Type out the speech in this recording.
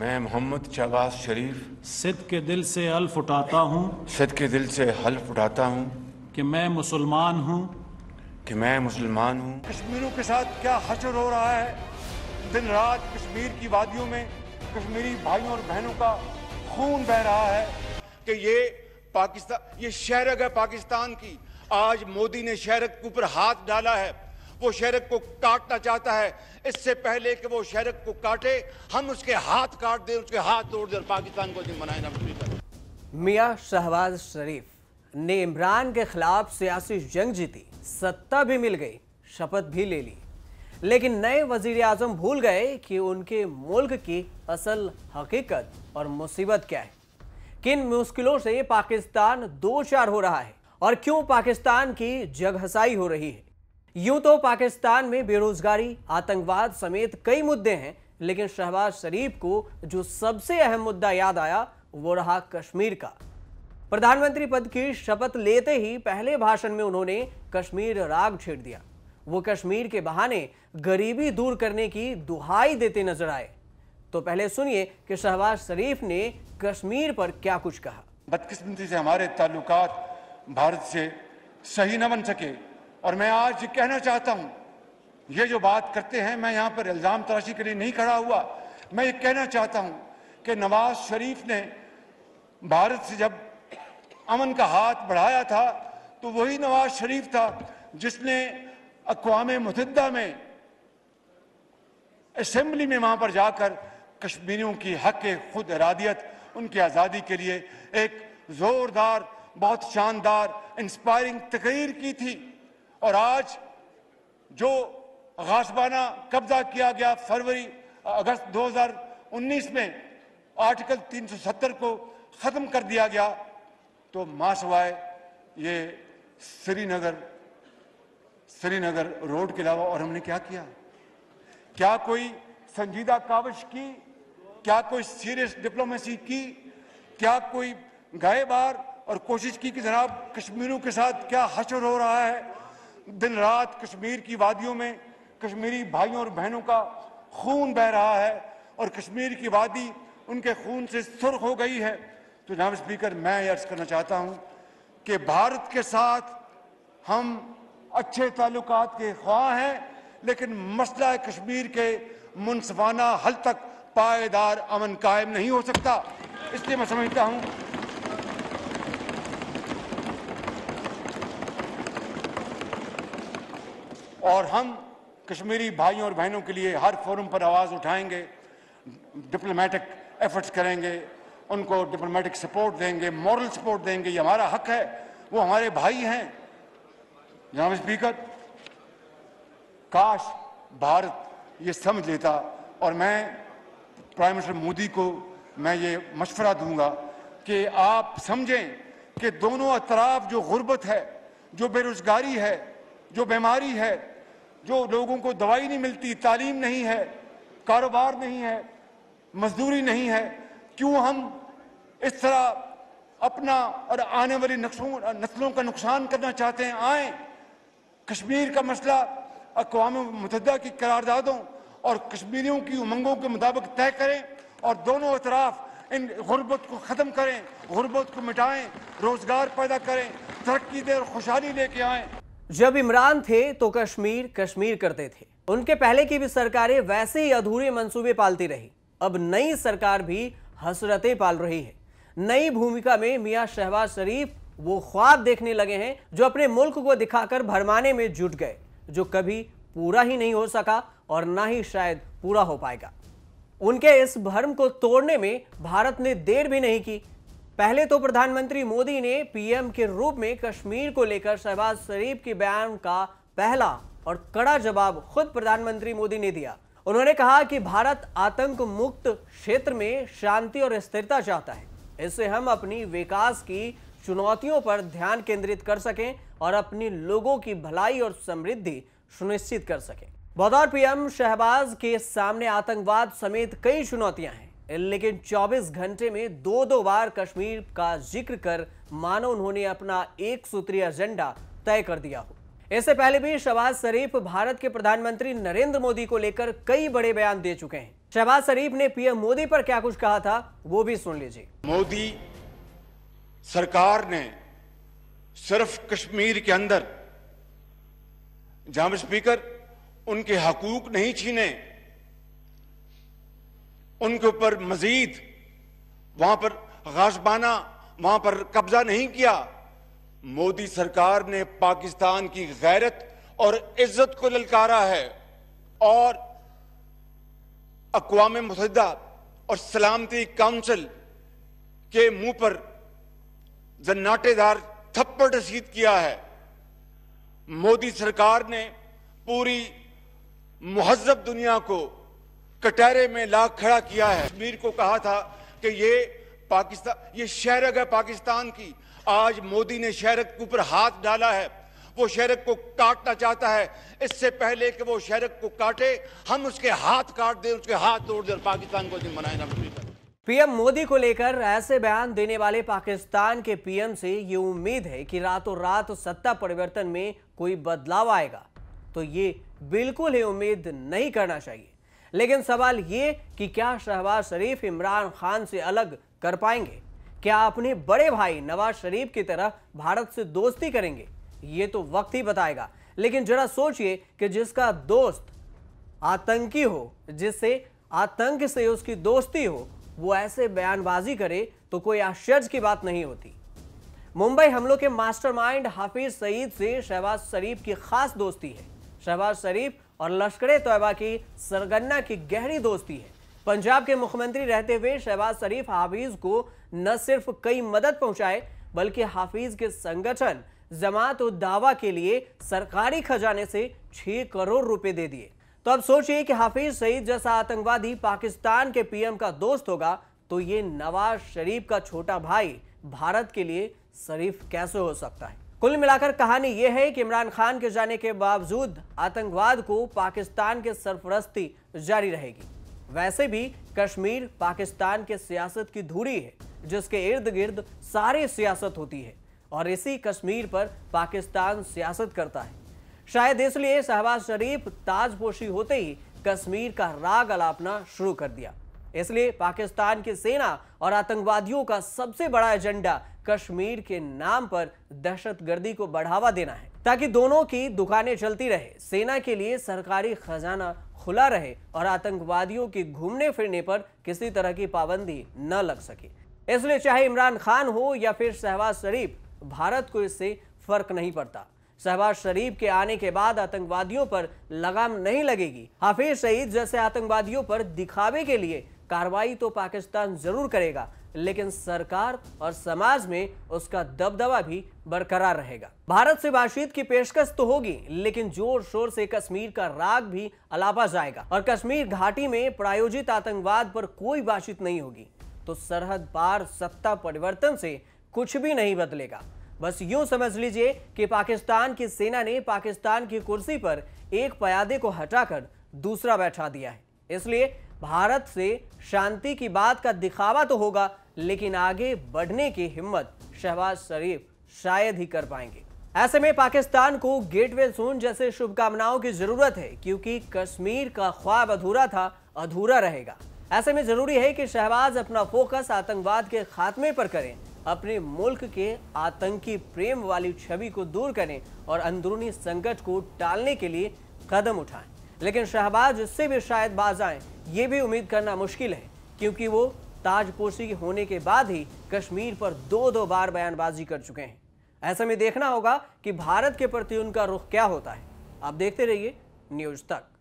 मैं मोहम्मद शहबाज शरीफ सिद के दिल से हल्फ उठाता हूँ सिद के दिल से हल्फ उठाता हूँ कि मैं मुसलमान हूँ कि मैं मुसलमान हूँ कश्मीरों के साथ क्या हजर हो रहा है दिन रात कश्मीर की वादियों में कश्मीरी भाइयों और बहनों का खून बह रहा है कि ये पाकिस्तान ये शहरग है पाकिस्तान की आज मोदी ने शहरग के ऊपर हाथ डाला है वो शेरक को काटना चाहता है इससे पहले कि वो शेरक को काटे हम उसके हाथ काट दें उसके हाथ तोड़ दें पाकिस्तान को मनाए बनाए ना मियाँ शहबाज शरीफ ने इमरान के खिलाफ सियासी जंग जीती सत्ता भी मिल गई शपथ भी ले ली लेकिन नए वजीर आजम भूल गए कि उनके मुल्क की असल हकीकत और मुसीबत क्या है किन मुश्किलों से पाकिस्तान दो चार हो रहा है और क्यों पाकिस्तान की जगहसाई हो रही है यूं तो पाकिस्तान में बेरोजगारी आतंकवाद समेत कई मुद्दे हैं लेकिन शहबाज शरीफ को जो सबसे अहम मुद्दा याद आया वो रहा कश्मीर का प्रधानमंत्री पद की शपथ लेते ही पहले भाषण में उन्होंने कश्मीर राग छेड़ दिया वो कश्मीर के बहाने गरीबी दूर करने की दुहाई देते नजर आए तो पहले सुनिए कि शहबाज शरीफ ने कश्मीर पर क्या कुछ कहा बदकिस्मती से हमारे ताल्लुकात भारत से सही न बन सके और मैं आज कहना चाहता हूं ये जो बात करते हैं मैं यहां पर इल्ज़ाम तराशी के लिए नहीं खड़ा हुआ मैं ये कहना चाहता हूं कि नवाज शरीफ ने भारत से जब अमन का हाथ बढ़ाया था तो वही नवाज शरीफ था जिसने अकवा मतदा में असम्बली में वहां पर जाकर कश्मीरियों की हक खुद इरादियत उनकी आज़ादी के लिए एक ज़ोरदार बहुत शानदार इंस्पायरिंग तकरीर की थी और आज जो गासबाना कब्जा किया गया फरवरी अगस्त 2019 में आर्टिकल 370 को ख़त्म कर दिया गया तो मासवाए ये श्रीनगर श्रीनगर रोड के अलावा और हमने क्या किया क्या कोई संजीदा काविश की क्या कोई सीरियस डिप्लोमेसी की क्या कोई गए बार और कोशिश की कि जनाब कश्मीरों के साथ क्या हशर हो रहा है दिन रात कश्मीर की वादियों में कश्मीरी भाइयों और बहनों का खून बह रहा है और कश्मीर की वादी उनके खून से सुर्ख हो गई है तो जनाब स्पीकर मैं अर्ज करना चाहता हूं कि भारत के साथ हम अच्छे ताल्लुक के ख्वाह हैं लेकिन मसला कश्मीर के मुनसफाना हल तक पायदार अमन कायम नहीं हो सकता इसलिए मैं समझता हूं और हम कश्मीरी भाइयों और बहनों के लिए हर फोरम पर आवाज़ उठाएंगे डिप्लोमेटिक एफर्ट्स करेंगे उनको डिप्लोमेटिक सपोर्ट देंगे मॉरल सपोर्ट देंगे ये हमारा हक है वो हमारे भाई हैं जनाब स्पीकर काश भारत ये समझ लेता और मैं प्राइम मिनिस्टर मोदी को मैं ये मशवरा दूंगा कि आप समझें कि दोनों अतराफ जो गुर्बत है जो बेरोज़गारी है जो बीमारी है जो लोगों को दवाई नहीं मिलती तालीम नहीं है कारोबार नहीं है मजदूरी नहीं है क्यों हम इस तरह अपना और आने वाली नस्लों का नुकसान करना चाहते हैं आए कश्मीर का मसला अकवा मतदा की करारदादों और कश्मीरियों की उमंगों के मुताबिक तय करें और दोनों अतराफ इन गुर्बत को ख़त्म करें गुर्बत को मिटाएं रोज़गार पैदा करें तरक्की दें और खुशहाली लेके आएँ जब इमरान थे तो कश्मीर कश्मीर करते थे उनके पहले की भी सरकारें वैसे ही अधूरे मंसूबे पालती रही अब नई सरकार भी हसरतें पाल रही है नई भूमिका में मियां शहबाज शरीफ वो ख्वाब देखने लगे हैं जो अपने मुल्क को दिखाकर भरमाने में जुट गए जो कभी पूरा ही नहीं हो सका और ना ही शायद पूरा हो पाएगा उनके इस भर्म को तोड़ने में भारत ने देर भी नहीं की पहले तो प्रधानमंत्री मोदी ने पीएम के रूप में कश्मीर को लेकर शहबाज शरीफ के बयान का पहला और कड़ा जवाब खुद प्रधानमंत्री मोदी ने दिया उन्होंने कहा कि भारत आतंक मुक्त क्षेत्र में शांति और स्थिरता चाहता है इससे हम अपनी विकास की चुनौतियों पर ध्यान केंद्रित कर सकें और अपने लोगों की भलाई और समृद्धि सुनिश्चित कर सकें बतौर पीएम शहबाज के सामने आतंकवाद समेत कई चुनौतियां हैं लेकिन 24 घंटे में दो दो बार कश्मीर का जिक्र कर मानो उन्होंने अपना एक सूत्रीय एजेंडा तय कर दिया हो इससे पहले भी शहबाज शरीफ भारत के प्रधानमंत्री नरेंद्र मोदी को लेकर कई बड़े बयान दे चुके हैं शहबाज शरीफ ने पीएम मोदी पर क्या कुछ कहा था वो भी सुन लीजिए मोदी सरकार ने सिर्फ कश्मीर के अंदर जाम स्पीकर उनके हकूक नहीं छीने उनके ऊपर मजीद वहां पर गाशबाना वहां पर कब्जा नहीं किया मोदी सरकार ने पाकिस्तान की गैरत और इज्जत को ललकारा है और अकवाम मुतहदा और सलामती काउंसिल के मुंह पर जन्नाटेदार थप्पड़ रसीद किया है मोदी सरकार ने पूरी महजब दुनिया को कटारे में लाख खड़ा किया है कश्मीर को कहा था कि ये पाकिस्तान ये शहरक है पाकिस्तान की आज मोदी ने शहरक के ऊपर हाथ डाला है वो शहरक को काटना चाहता है इससे पहले कि वो शहरक को काटे हम उसके हाथ काट दें उसके हाथ तोड़ दें पाकिस्तान को दिन मनाए ना पीएम मोदी को लेकर ऐसे बयान देने वाले पाकिस्तान के पीएम से ये उम्मीद है कि रातों रात सत्ता परिवर्तन में कोई बदलाव आएगा तो ये बिल्कुल ही उम्मीद नहीं करना चाहिए लेकिन सवाल ये कि क्या शहबाज शरीफ इमरान खान से अलग कर पाएंगे क्या अपने बड़े भाई नवाज शरीफ की तरह भारत से दोस्ती करेंगे ये तो वक्त ही बताएगा लेकिन जरा सोचिए कि जिसका दोस्त आतंकी हो जिससे आतंक से उसकी दोस्ती हो वो ऐसे बयानबाजी करे तो कोई आश्चर्य की बात नहीं होती मुंबई हमलों के मास्टरमाइंड हाफिज सईद से शहबाज शरीफ की खास दोस्ती है शहबाज शरीफ और लश्कर तयबा की सरगन्ना की गहरी दोस्ती है पंजाब के मुख्यमंत्री रहते हुए शहबाज शरीफ हाफिज को न सिर्फ कई मदद पहुंचाए बल्कि हाफिज के संगठन जमात दावा के लिए सरकारी खजाने से छह करोड़ रुपए दे दिए तो अब सोचिए कि हाफिज सईद जैसा आतंकवादी पाकिस्तान के पीएम का दोस्त होगा तो ये नवाज शरीफ का छोटा भाई भारत के लिए शरीफ कैसे हो सकता है कुल मिलाकर कहानी यह है कि इमरान खान के जाने के बावजूद आतंकवाद को पाकिस्तान के सरपरस्ती जारी रहेगी वैसे भी कश्मीर पाकिस्तान के सियासत की धूरी है जिसके इर्द गिर्द सारी सियासत होती है और इसी कश्मीर पर पाकिस्तान सियासत करता है शायद इसलिए शहबाज शरीफ ताजपोशी होते ही कश्मीर का राग अलापना शुरू कर दिया इसलिए पाकिस्तान की सेना और आतंकवादियों का सबसे बड़ा एजेंडा कश्मीर के नाम पर दहशतगर्दी को बढ़ावा देना है ताकि दोनों की दुकानें चलती रहे सेना के लिए सरकारी खजाना खुला रहे और आतंकवादियों के घूमने फिरने पर किसी तरह की पाबंदी न लग सके इसलिए चाहे इमरान खान हो या फिर शहबाज शरीफ भारत को इससे फर्क नहीं पड़ता शहबाज शरीफ के आने के बाद आतंकवादियों पर लगाम नहीं लगेगी हाफिज सईद जैसे आतंकवादियों पर दिखावे के लिए कार्रवाई तो पाकिस्तान जरूर करेगा लेकिन सरकार और समाज में उसका दबदबा भी बरकरार रहेगा भारत से बातचीत की पेशकश तो होगी लेकिन जोर शोर से कश्मीर का राग भी अलापा जाएगा और कश्मीर घाटी में प्रायोजित आतंकवाद पर कोई बातचीत नहीं होगी तो सरहद पार सत्ता परिवर्तन से कुछ भी नहीं बदलेगा बस यूं समझ लीजिए कि पाकिस्तान की सेना ने पाकिस्तान की कुर्सी पर एक पयादे को हटाकर दूसरा बैठा दिया है इसलिए भारत से शांति की बात का दिखावा तो होगा लेकिन आगे बढ़ने की हिम्मत शहबाज शरीफ शायद ही कर पाएंगे ऐसे में पाकिस्तान को गेटवे सोन जैसे शुभकामनाओं की जरूरत है क्योंकि कश्मीर का ख्वाब अधूरा था अधूरा रहेगा ऐसे में जरूरी है कि शहबाज अपना फोकस आतंकवाद के खात्मे पर करें अपने मुल्क के आतंकी प्रेम वाली छवि को दूर करें और अंदरूनी संकट को टालने के लिए कदम उठाएं लेकिन शहबाज इससे भी शायद बाज आए ये भी उम्मीद करना मुश्किल है क्योंकि वो ताजपोशी होने के बाद ही कश्मीर पर दो दो बार बयानबाजी कर चुके हैं ऐसे में देखना होगा कि भारत के प्रति उनका रुख क्या होता है आप देखते रहिए न्यूज तक